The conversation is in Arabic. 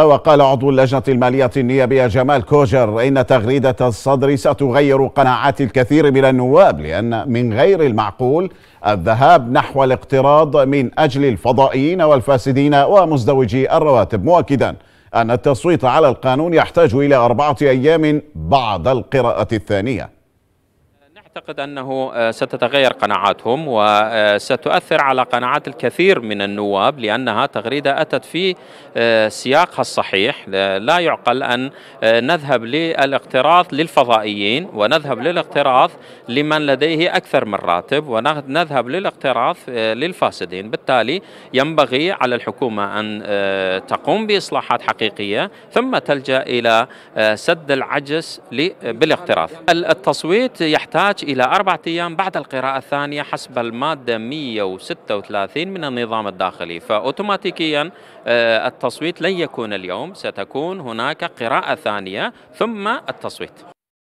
وقال عضو اللجنة المالية النيابية جمال كوجر إن تغريدة الصدر ستغير قناعات الكثير من النواب لأن من غير المعقول الذهاب نحو الاقتراض من أجل الفضائيين والفاسدين ومزدوجي الرواتب مؤكدا أن التصويت على القانون يحتاج إلى أربعة أيام بعد القراءة الثانية أعتقد أنه آه، ستتغير قناعاتهم وستؤثر آه، على قناعات الكثير من النواب لأنها تغريدة أتت في آه، سياقها الصحيح لا يعقل أن نذهب للاقتراض للفضائيين ونذهب للاقتراض لمن لديه أكثر من راتب ونذهب للاقتراض للفاسدين بالتالي ينبغي على الحكومة أن تقوم بإصلاحات حقيقية ثم تلجأ إلى سد العجز بالاقتراض التصويت يحتاج إلى أربعة أيام بعد القراءة الثانية حسب المادة 136 من النظام الداخلي فأوتوماتيكيا آه، التصويت لن يكون اليوم ستكون هناك قراءة ثانية ثم التصويت